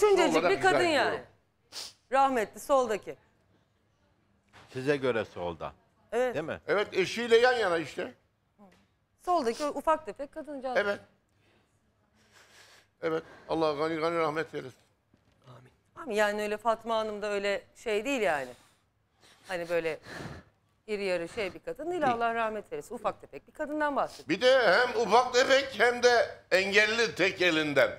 Şuncacık bir kadın yani. Rahmetli soldaki. Size göre solda. Evet. Değil mi? Evet eşiyle yan yana işte. Soldaki ufak tefek kadıncağız. Evet. Evet. Allah gani gani rahmet eylesin. Amin. Amin. Yani öyle Fatma Hanım da öyle şey değil yani. Hani böyle iri yarı şey bir kadın değil Allah rahmet eylesin. Ufak tefek bir kadından bahsediyor. Bir de hem ufak tefek hem de engelli tek elinden.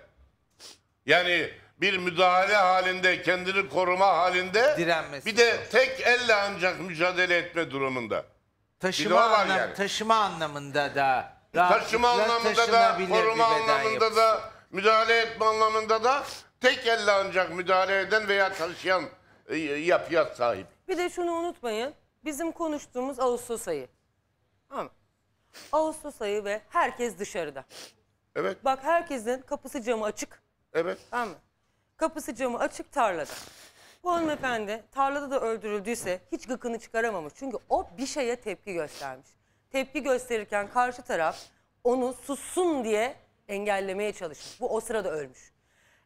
Yani bir müdahale halinde, kendini koruma halinde Direnmesi bir de zor. tek elle ancak mücadele etme durumunda. Taşıma, Bir anlam, yani. taşıma anlamında da e, Taşıma anlamında da, koruma anlamında da, müdahale etme anlamında da tek elle ancak müdahale eden veya taşıyan e, yapıya sahip. Bir de şunu unutmayın. Bizim konuştuğumuz Ağustos ayı. Tamam Ağustos ayı ve herkes dışarıda. Evet, Bak herkesin kapısı camı açık. evet. Tamam mı? Kapısı camı açık tarlada. Bu hanımefendi tarlada da öldürüldüyse hiç gıkını çıkaramamış. Çünkü o bir şeye tepki göstermiş. Tepki gösterirken karşı taraf onu sussun diye engellemeye çalışmış. Bu o sırada ölmüş.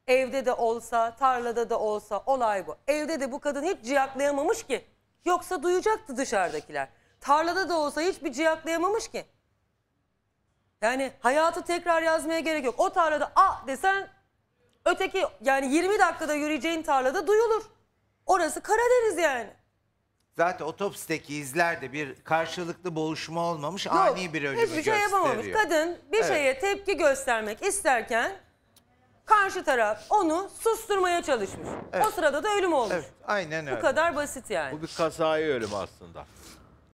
Evde de olsa, tarlada da olsa olay bu. Evde de bu kadın hiç ciyaklayamamış ki. Yoksa duyacaktı dışarıdakiler. Tarlada da olsa hiçbir ciyaklayamamış ki. Yani hayatı tekrar yazmaya gerek yok. O tarlada a desen Öteki yani 20 dakikada yürüyeceğin tarlada duyulur. Orası Karadeniz yani. Zaten otopsideki izler de bir karşılıklı boğuşma olmamış Yok, ani bir ölümü hiçbir gösteriyor. şey yapamamış. Kadın bir evet. şeye tepki göstermek isterken karşı taraf onu susturmaya çalışmış. Evet. O sırada da ölüm olmuş. Evet, aynen öyle. Bu kadar basit yani. Bu bir kazayı ölüm aslında.